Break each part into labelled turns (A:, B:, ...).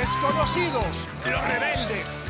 A: desconocidos, los rebeldes,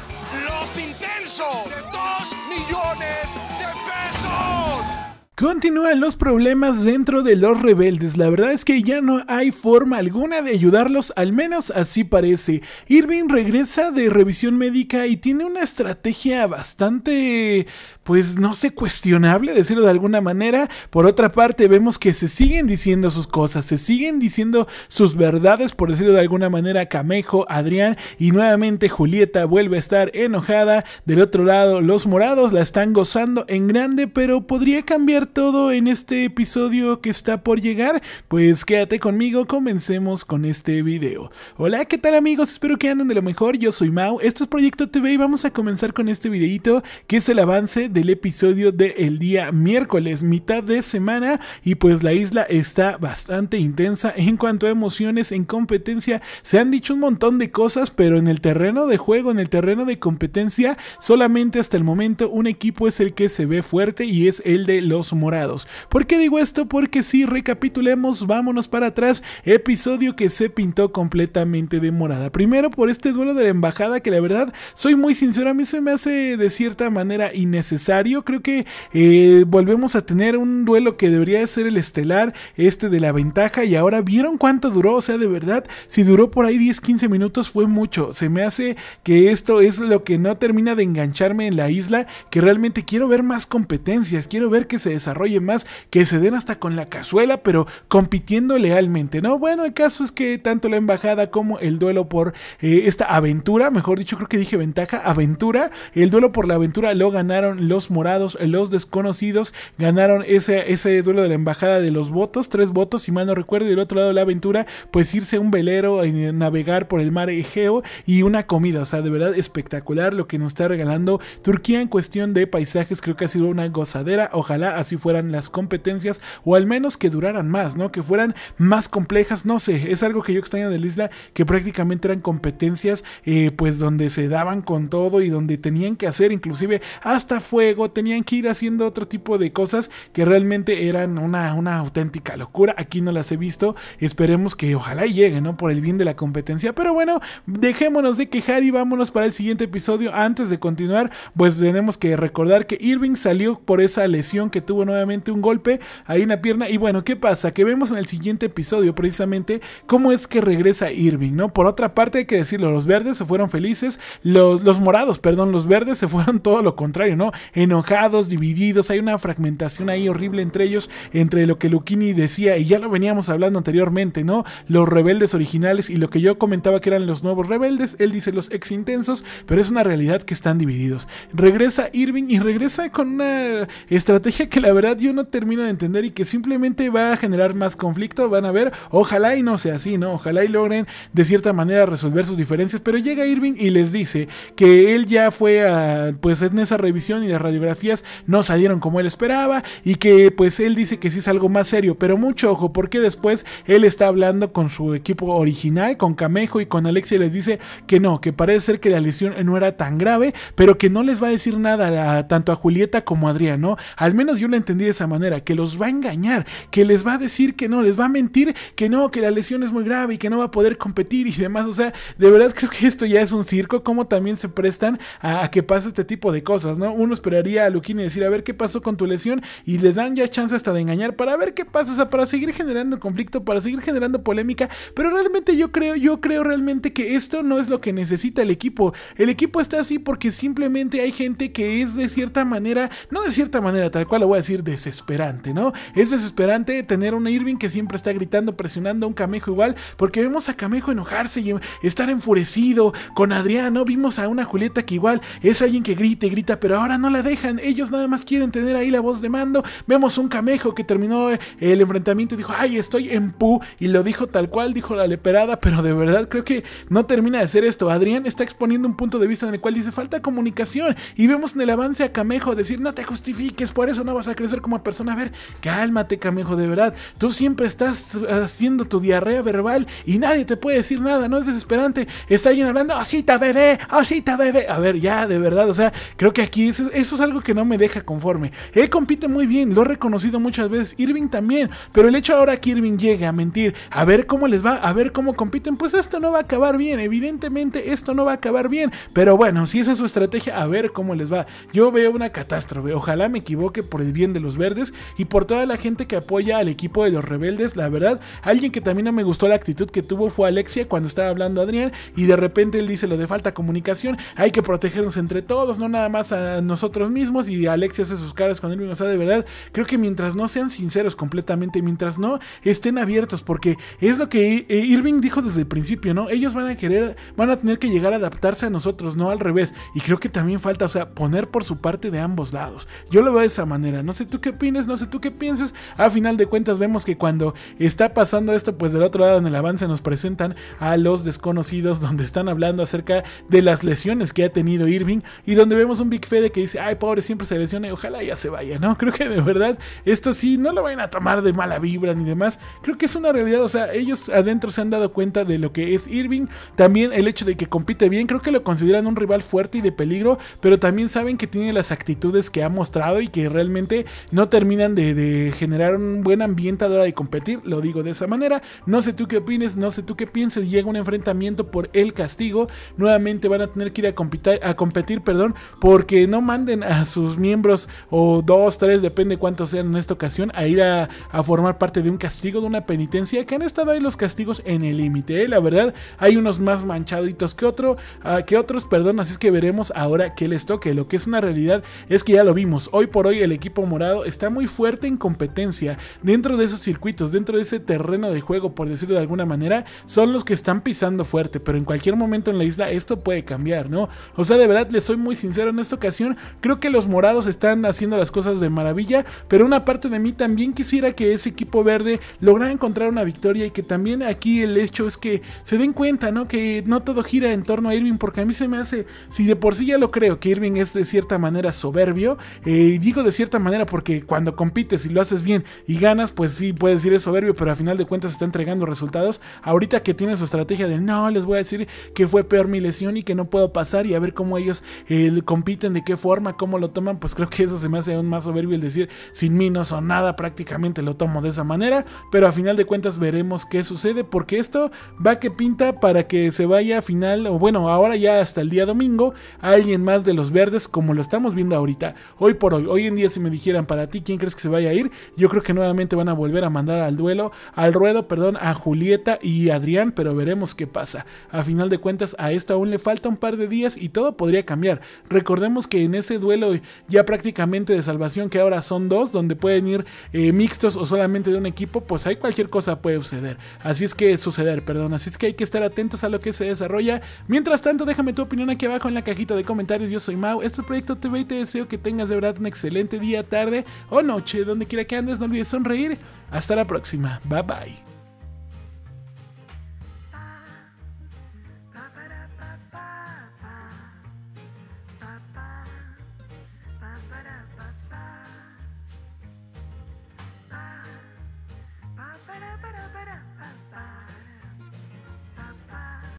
A: los intensos, 2 millones de pesos. Continúan los problemas dentro de los rebeldes, la verdad es que ya no hay forma alguna de ayudarlos, al menos así parece. Irving regresa de revisión médica y tiene una estrategia bastante, pues no sé, cuestionable, decirlo de alguna manera. Por otra parte, vemos que se siguen diciendo sus cosas, se siguen diciendo sus verdades, por decirlo de alguna manera, Camejo, Adrián y nuevamente Julieta vuelve a estar enojada. Del otro lado, los morados la están gozando en grande, pero podría cambiar todo en este episodio que está por llegar, pues quédate conmigo, comencemos con este video. Hola, ¿qué tal amigos? Espero que anden de lo mejor, yo soy Mau, esto es Proyecto TV y vamos a comenzar con este videito que es el avance del episodio del día miércoles, mitad de semana y pues la isla está bastante intensa en cuanto a emociones, en competencia, se han dicho un montón de cosas, pero en el terreno de juego, en el terreno de competencia, solamente hasta el momento un equipo es el que se ve fuerte y es el de los morados, ¿Por qué digo esto? Porque si recapitulemos, vámonos para atrás, episodio que se pintó completamente de morada. Primero por este duelo de la embajada que la verdad, soy muy sincero, a mí se me hace de cierta manera innecesario. Creo que eh, volvemos a tener un duelo que debería ser el estelar, este de la ventaja, y ahora vieron cuánto duró, o sea, de verdad, si duró por ahí 10-15 minutos fue mucho. Se me hace que esto es lo que no termina de engancharme en la isla, que realmente quiero ver más competencias, quiero ver que se desarrolle más, que se den hasta con la cazuela, pero compitiendo lealmente, ¿no? Bueno, el caso es que tanto la embajada como el duelo por eh, esta aventura, mejor dicho, creo que dije ventaja, aventura, el duelo por la aventura lo ganaron los morados, los desconocidos, ganaron ese, ese duelo de la embajada de los votos, tres votos, si mal no recuerdo, y del otro lado la aventura, pues irse a un velero, a navegar por el mar Egeo y una comida, o sea, de verdad espectacular lo que nos está regalando Turquía en cuestión de paisajes, creo que ha sido una gozadera, ojalá así si fueran las competencias, o al menos que duraran más, ¿no? Que fueran más complejas, no sé, es algo que yo extraño de la isla, que prácticamente eran competencias, eh, pues donde se daban con todo y donde tenían que hacer inclusive hasta fuego, tenían que ir haciendo otro tipo de cosas que realmente eran una, una auténtica locura, aquí no las he visto, esperemos que ojalá llegue, ¿no? Por el bien de la competencia, pero bueno, dejémonos de quejar y vámonos para el siguiente episodio, antes de continuar, pues tenemos que recordar que Irving salió por esa lesión que tuvo nuevamente un golpe hay una pierna. Y bueno, ¿qué pasa? Que vemos en el siguiente episodio precisamente cómo es que regresa Irving, ¿no? Por otra parte, hay que decirlo, los verdes se fueron felices, los, los morados, perdón, los verdes se fueron todo lo contrario, ¿no? Enojados, divididos, hay una fragmentación ahí horrible entre ellos, entre lo que Luquini decía, y ya lo veníamos hablando anteriormente, ¿no? Los rebeldes originales y lo que yo comentaba que eran los nuevos rebeldes, él dice los ex intensos, pero es una realidad que están divididos. Regresa Irving y regresa con una estrategia que la la verdad yo no termino de entender y que simplemente va a generar más conflicto, van a ver, ojalá y no sea así, ¿no? Ojalá y logren de cierta manera resolver sus diferencias, pero llega Irving y les dice que él ya fue a, pues en esa revisión y las radiografías no salieron como él esperaba y que pues él dice que sí es algo más serio, pero mucho ojo porque después él está hablando con su equipo original, con Camejo y con Alexia y les dice que no, que parece ser que la lesión no era tan grave, pero que no les va a decir nada tanto a Julieta como a Adrián, ¿no? Al menos yo una entendí de esa manera, que los va a engañar, que les va a decir que no, les va a mentir que no, que la lesión es muy grave y que no va a poder competir y demás. O sea, de verdad creo que esto ya es un circo, como también se prestan a, que pase este tipo de cosas, ¿no? Uno esperaría a y decir, a ver qué pasó con tu lesión y les dan ya chance hasta de engañar para ver qué pasa, o sea, para seguir generando conflicto, para seguir generando polémica, pero realmente yo creo, yo creo realmente que esto no es lo que necesita el equipo. El equipo está así porque simplemente hay gente que es de cierta manera, no de cierta manera, tal cual lo voy a decir, desesperante, ¿no? Es desesperante tener una Irving que siempre está gritando, presionando a un Camejo igual, porque vemos a Camejo enojarse y estar enfurecido con no vimos a una Julieta que igual es alguien que grita y grita, pero ahora no la dejan, ellos nada más quieren tener ahí la voz de mando, vemos un Camejo que terminó el enfrentamiento y dijo, ay, estoy en pu, y lo dijo tal cual, dijo la leperada, pero de verdad creo que no termina de ser esto, Adrián está exponiendo un punto de vista en el cual dice falta comunicación y vemos en el avance a Camejo decir, no te justifiques, por eso no vas a crecer como persona. A ver, cálmate, camejo, de verdad. Tú siempre estás haciendo tu diarrea verbal y nadie te puede decir nada, no es desesperante. Está alguien hablando, oh, está bebé, oh, está bebé. A ver, ya, de verdad, o sea, creo que aquí eso, eso es algo que no me deja conforme. Él compite muy bien, lo he reconocido muchas veces. Irving también, pero el hecho ahora que Irving llegue a mentir, a ver cómo les va, a ver cómo compiten, pues esto no va a acabar bien. Evidentemente, esto no va a acabar bien, pero bueno, si esa es su estrategia, a ver cómo les va. Yo veo una catástrofe, ojalá me equivoque por el bien de los verdes y por toda la gente que apoya al equipo de los rebeldes. La verdad, alguien que también no me gustó la actitud que tuvo fue Alexia cuando estaba hablando Adrián y de repente él dice lo de falta comunicación, hay que protegernos entre todos, no nada más a nosotros mismos y Alexia hace sus caras con él O sea, de verdad, creo que mientras no sean sinceros completamente, mientras no estén abiertos, porque es lo que eh, Irving dijo desde el principio, ¿no? Ellos van a querer, van a tener que llegar a adaptarse a nosotros, no al revés. Y creo que también falta, o sea, poner por su parte de ambos lados. Yo lo veo de esa manera, ¿no? no sé tú qué opines, no sé tú qué piensas... A final de cuentas vemos que cuando está pasando esto, pues del otro lado en el avance nos presentan a los desconocidos donde están hablando acerca de las lesiones que ha tenido Irving y donde vemos un Big Fede que dice, ay pobre, siempre se lesiona y ojalá ya se vaya, ¿no? Creo que de verdad esto sí, no lo vayan a tomar de mala vibra ni demás. Creo que es una realidad, o sea, ellos adentro se han dado cuenta de lo que es Irving, también el hecho de que compite bien, creo que lo consideran un rival fuerte y de peligro, pero también saben que tiene las actitudes que ha mostrado y que realmente no terminan de, generar un buen ambiente a la hora de competir, lo digo de esa manera. No sé tú qué opines, no sé tú qué pienses, llega un enfrentamiento por el castigo, nuevamente van a tener que ir a competir, a competir perdón, porque no manden a sus miembros o dos, tres, depende cuántos sean en esta ocasión, a ir a, formar parte de un castigo, de una penitencia, que han estado ahí los castigos en el límite, eh, la verdad, hay unos más manchaditos que, otro, ah, que otros, perdón, así es que veremos ahora qué les toque, lo que es una realidad es que ya lo vimos, hoy por hoy el equipo Morado está muy fuerte en competencia dentro de esos circuitos, dentro de ese terreno de juego, por decirlo de alguna manera, son los que están pisando fuerte, pero en cualquier momento en la isla esto puede cambiar, ¿no? O sea, de verdad les soy muy sincero en esta ocasión, creo que los morados están haciendo las cosas de maravilla, pero una parte de mí también quisiera que ese equipo verde lograra encontrar una victoria y que también aquí el hecho es que se den cuenta, ¿no? Que no todo gira en torno a Irving, porque a mí se me hace, si de por sí ya lo creo, que Irving es de cierta manera soberbio, eh, digo de cierta manera porque cuando compites y lo haces bien y ganas, pues sí, puedes decir es soberbio, pero al final de cuentas está entregando resultados. Ahorita que tiene su estrategia de no, les voy a decir que fue peor mi lesión y que no puedo pasar y a ver cómo ellos eh, compiten, de qué forma, cómo lo toman, pues creo que eso se me hace aún más soberbio el decir sin mí no son nada, prácticamente lo tomo de esa manera, pero a final de cuentas veremos qué sucede, porque esto va que pinta para que se vaya a final, o bueno, ahora ya hasta el día domingo, alguien más de los verdes, como lo estamos viendo ahorita, hoy por hoy, hoy en día si me dijeron quieran para ti, quién crees que se vaya a ir. Yo creo que nuevamente van a volver a mandar al duelo, al ruedo, perdón, a Julieta y Adrián, pero veremos qué pasa. A final de cuentas, a esto aún le falta un par de días y todo podría cambiar. Recordemos que en ese duelo ya prácticamente de salvación, que ahora son dos, donde pueden ir eh, mixtos o solamente de un equipo, pues hay cualquier cosa puede suceder. Así es que suceder, perdón. Así es que hay que estar atentos a lo que se desarrolla. Mientras tanto, déjame tu opinión aquí abajo en la cajita de comentarios. Yo soy Mau. Este es Proyecto TV y te deseo que tengas de verdad un excelente día, tarde o noche, donde quiera que andes, no olvides sonreír. Hasta la próxima. Bye bye.